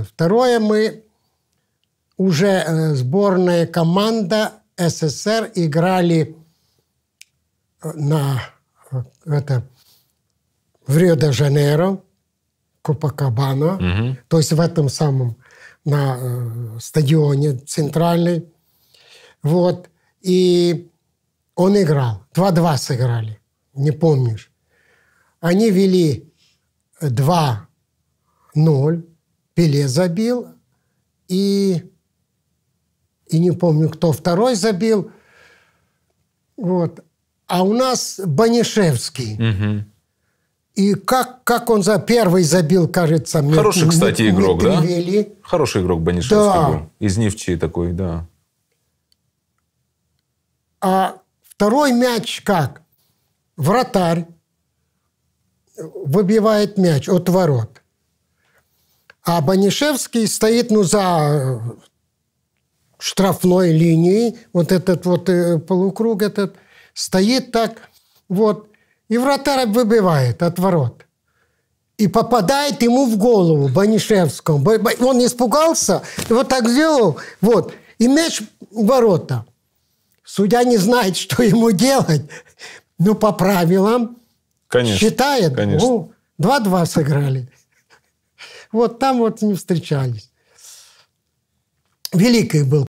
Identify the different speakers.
Speaker 1: сделать. Второе, мы уже э, сборная команда СССР играли э, на э, это в Рио-де-Жанейро, Копакабана, угу. то есть в этом самом на э, стадионе центральный. Вот. И он играл. 2-2 сыграли. Не помнишь. Они вели 2-0. Пеле забил, и, и не помню, кто второй забил. Вот. А у нас Банишевский. Угу. И как, как он за первый забил, кажется, мне. Хороший, не, кстати, игрок, да? Хороший игрок Банишевский да. был. Из Нефти такой, да. А второй мяч как? Вратарь выбивает мяч от ворот. А Банишевский стоит ну, за штрафной линией, вот этот вот э, полукруг этот, стоит так, вот, и вратарь выбивает от ворот. И попадает ему в голову, Банишевскому. Он испугался, вот так сделал, вот, и мяч в ворота. Судья не знает, что ему делать. но ну, по правилам. Конечно. Считает. Конечно. Ну, 2-2 сыграли. Вот там вот не встречались. Великий был